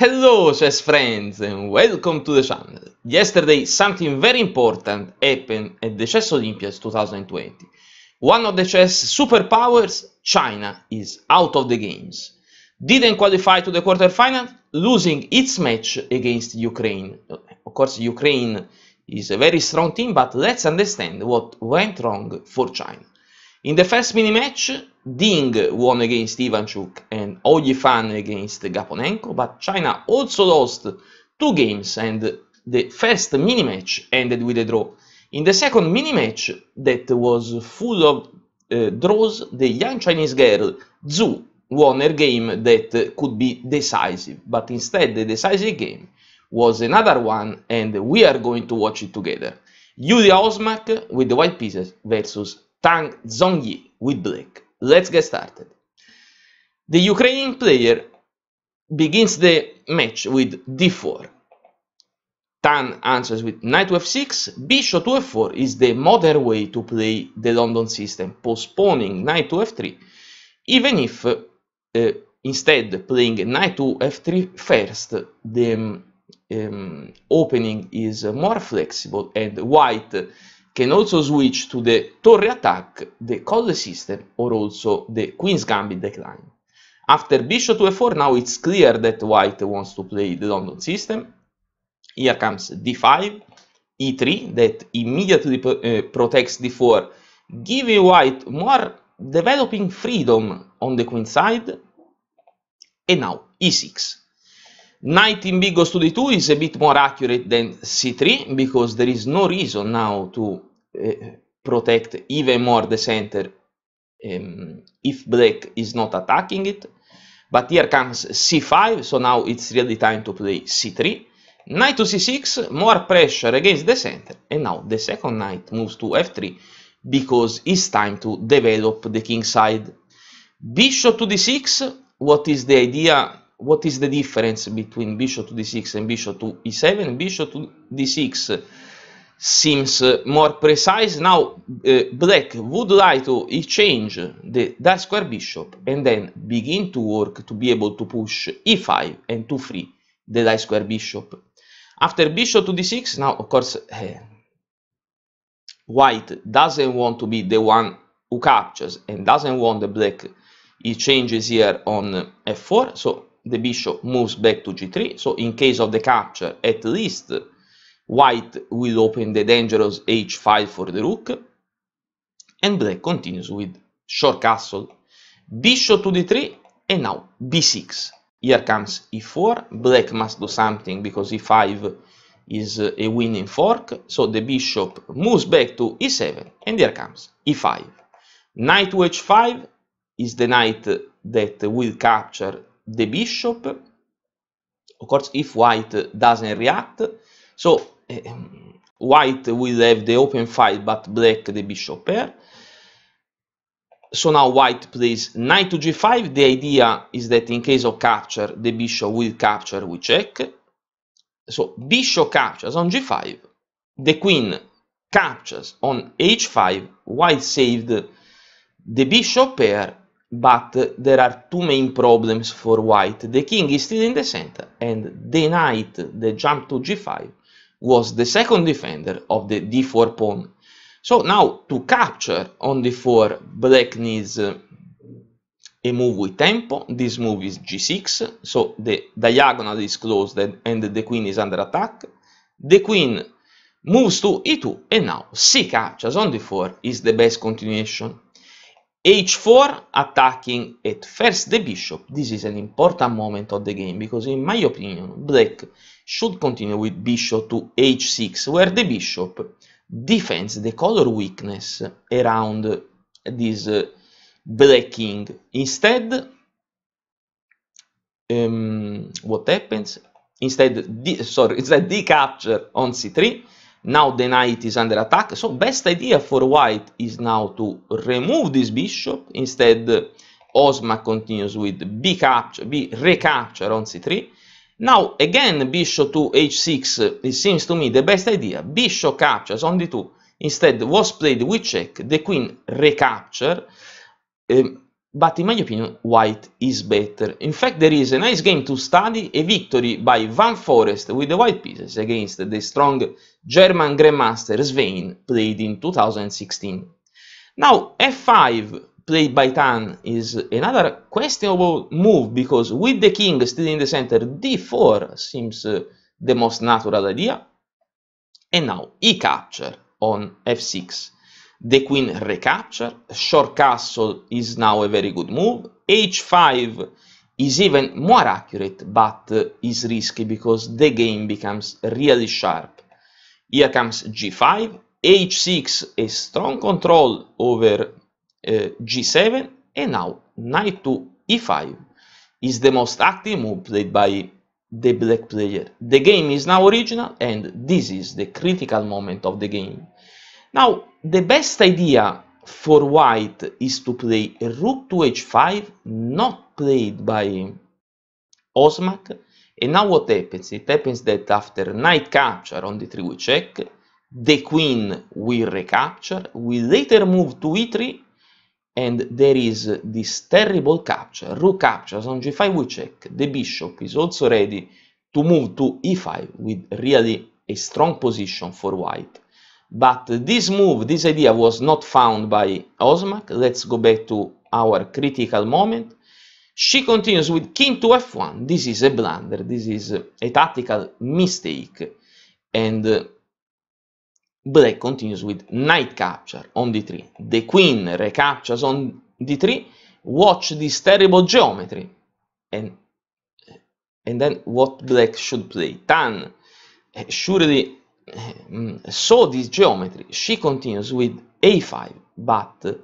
Hello chess friends and welcome to the channel. Yesterday something very important happened at the Chess Olympiads 2020. One of the chess superpowers, China, is out of the games. Didn't qualify to the quarterfinal, losing its match against Ukraine. Of course Ukraine is a very strong team, but let's understand what went wrong for China. In the first mini-match, Ding won against Ivanchuk and Oyefan against Gaponenko, but China also lost two games and the first mini match ended with a draw. In the second mini match, that was full of uh, draws, the young Chinese girl Zhu won a game that could be decisive, but instead, the decisive game was another one, and we are going to watch it together. Yulia Osmak with the white pieces versus Tang Zongyi with black. Let's get started. The Ukrainian player begins the match with d4. Tan answers with knight to f6, bishop to f4 is the modern way to play the London system, postponing knight to f3, even if uh, instead playing knight to f3 first, the um, opening is more flexible and white can also switch to the Torre attack, the Colle system, or also the Queen's Gambit decline. After bishop to f4, now it's clear that white wants to play the London system. Here comes d5, e3, that immediately uh, protects d4, giving white more developing freedom on the queen side. And now e6, Knight in b d 2 is a bit more accurate than c3 because there is no reason now to uh, protect even more the center um, if black is not attacking it. But here comes c5, so now it's really time to play c3. Knight to c6, more pressure against the center, and now the second knight moves to f3 because it's time to develop the king side. Bishop to d6, what is the idea what is the difference between bishop to d6 and bishop to e7 bishop to d6 seems uh, more precise now uh, black would like to exchange the dark square bishop and then begin to work to be able to push e5 and to free the dark square bishop after bishop to d6 now of course uh, white doesn't want to be the one who captures and doesn't want the black he changes here on f4 so the bishop moves back to g3. So in case of the capture, at least white will open the dangerous h5 for the rook. And black continues with short castle, bishop to d3, and now b6. Here comes e4, black must do something because e5 is a winning fork, so the bishop moves back to e7, and here comes e5. Knight to h5 is the knight that will capture the bishop. Of course, if white doesn't react, so um, white will have the open file, but black the bishop pair. Eh? So now white plays knight to g5. The idea is that in case of capture, the bishop will capture, we check. So bishop captures on g5. The queen captures on h5. White saved the bishop pair but there are two main problems for white. The king is still in the center and the knight, the jump to g5, was the second defender of the d4 pawn. So now to capture on d4, black needs uh, a move with tempo. This move is g6, so the diagonal is closed and the queen is under attack. The queen moves to e2 and now c captures on d4 is the best continuation h4 attacking at first the bishop this is an important moment of the game because in my opinion black should continue with bishop to h6 where the bishop defends the color weakness around this uh, black king instead um, what happens instead sorry it's a capture on c3 now the knight is under attack, so best idea for white is now to remove this bishop. Instead, Osma continues with b capture, b recapture on c3. Now again bishop to h6, it seems to me the best idea. Bishop captures on d2. Instead was played with check, the queen recapture. Um, but in my opinion white is better. In fact there is a nice game to study, a victory by Van Forest with the white pieces against the strong German Grandmaster Svein played in 2016. Now f5 played by Tan is another questionable move because with the king still in the center d4 seems uh, the most natural idea and now e capture on f6 the queen recapture, short castle is now a very good move, h5 is even more accurate but uh, is risky because the game becomes really sharp. Here comes g5, h6 a strong control over uh, g7 and now knight to e5 is the most active move played by the black player. The game is now original and this is the critical moment of the game. Now, the best idea for white is to play rook to h5, not played by Osmak. And now what happens? It happens that after knight capture on the 3 we check, the queen will recapture, We later move to e3, and there is this terrible capture, rook captures on g5 we check, the bishop is also ready to move to e5 with really a strong position for white. But this move, this idea was not found by Osmak. Let's go back to our critical moment. She continues with king to f1. This is a blunder. This is a tactical mistake. And uh, black continues with knight capture on d3. The queen recaptures on d3. Watch this terrible geometry. And, uh, and then what black should play? Tan. Uh, surely saw this geometry, she continues with a5, but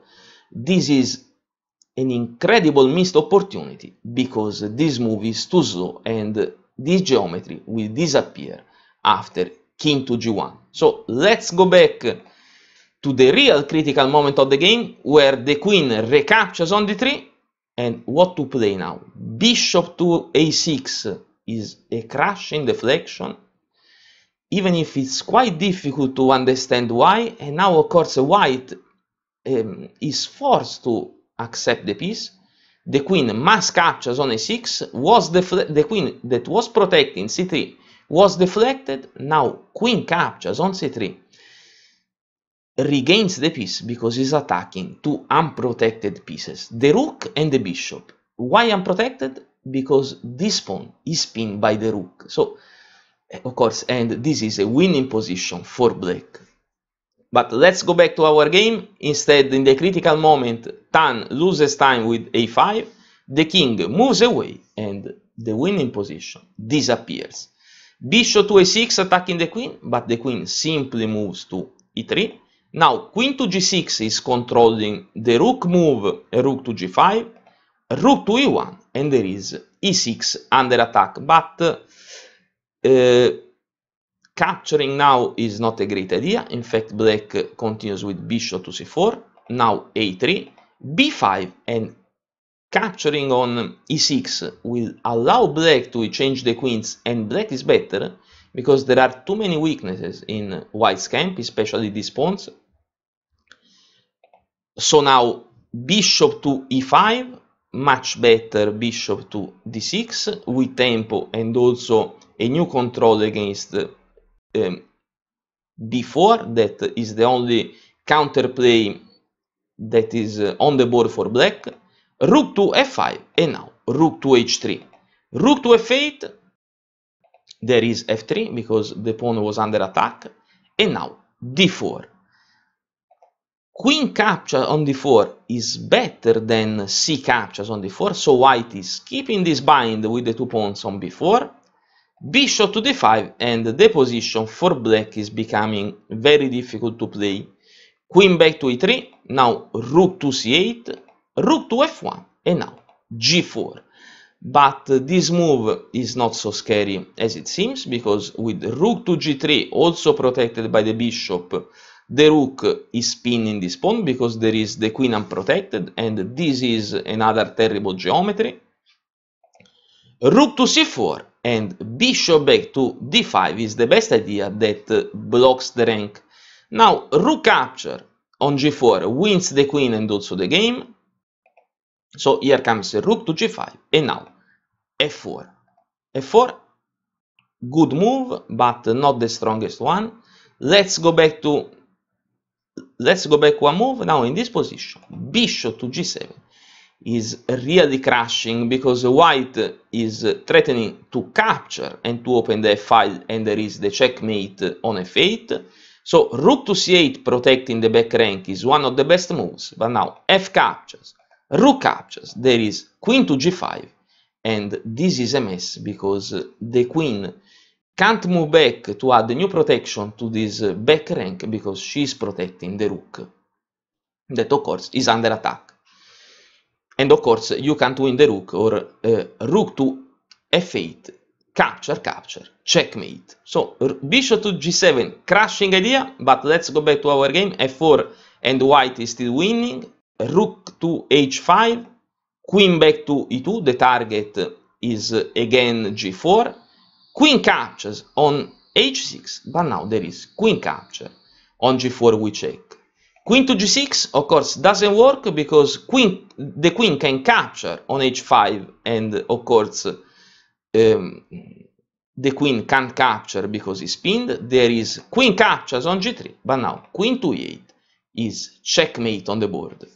this is an incredible missed opportunity because this move is too slow and this geometry will disappear after king to g1. So let's go back to the real critical moment of the game where the queen recaptures on d3 and what to play now. Bishop to a6 is a crushing deflection even if it's quite difficult to understand why, and now of course white um, is forced to accept the piece. the queen must capture on a6, was the queen that was protecting c3 was deflected, now queen captures on c3, regains the piece because he's attacking two unprotected pieces, the rook and the bishop. Why unprotected? Because this pawn is pinned by the rook. So of course, and this is a winning position for black. But let's go back to our game. Instead, in the critical moment, Tan loses time with a5. The king moves away and the winning position disappears. Bishop to a6 attacking the queen, but the queen simply moves to e3. Now, queen to g6 is controlling the rook move, rook to g5, rook to e1, and there is e6 under attack. But uh, capturing now is not a great idea. In fact, black continues with bishop to c4, now a3, b5, and capturing on e6 will allow black to change the queens, and black is better because there are too many weaknesses in white's camp, especially these pawns. So now bishop to e5, much better bishop to d6 with tempo and also a new control against um, b4 that is the only counterplay that is uh, on the board for black rook to f5 and now rook to h3 rook to f8 there is f3 because the pawn was under attack and now d4 queen capture on d4 is better than c captures on d4 so white is keeping this bind with the two pawns on b4 bishop to d5 and the position for black is becoming very difficult to play queen back to e3 now rook to c8 rook to f1 and now g4 but this move is not so scary as it seems because with rook to g3 also protected by the bishop the rook is pinning this pawn because there is the queen unprotected and this is another terrible geometry rook to c4 and bishop back to d5 is the best idea that blocks the rank. Now rook capture on g4 wins the queen and also the game. So here comes rook to g5 and now f4. f4, good move but not the strongest one. Let's go back to let's go back one move now in this position bishop to g7 is really crashing because white is threatening to capture and to open the f and there is the checkmate on f8 so rook to c8 protecting the back rank is one of the best moves but now f captures rook captures there is queen to g5 and this is a mess because the queen can't move back to add new protection to this back rank because she is protecting the rook that of course is under attack and of course, you can't win the rook or uh, rook to f8, capture, capture, checkmate. So bishop to g7, crushing idea, but let's go back to our game, f4 and white is still winning, rook to h5, queen back to e2, the target is uh, again g4, queen captures on h6, but now there is queen capture on g4 we check. Queen to g6, of course, doesn't work because queen, the queen can capture on h5, and of course, um, the queen can't capture because it's pinned. There is queen captures on g3, but now queen to e8 is checkmate on the board.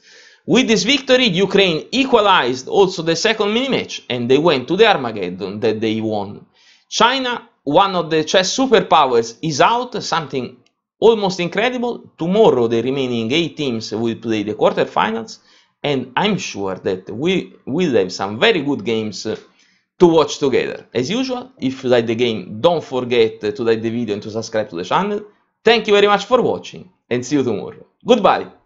With this victory, Ukraine equalized also the second mini-match, and they went to the Armageddon that they won. China, one of the chess superpowers, is out, something almost incredible. Tomorrow, the remaining eight teams will play the quarterfinals, and I'm sure that we will have some very good games uh, to watch together. As usual, if you like the game, don't forget to like the video and to subscribe to the channel. Thank you very much for watching, and see you tomorrow. Goodbye!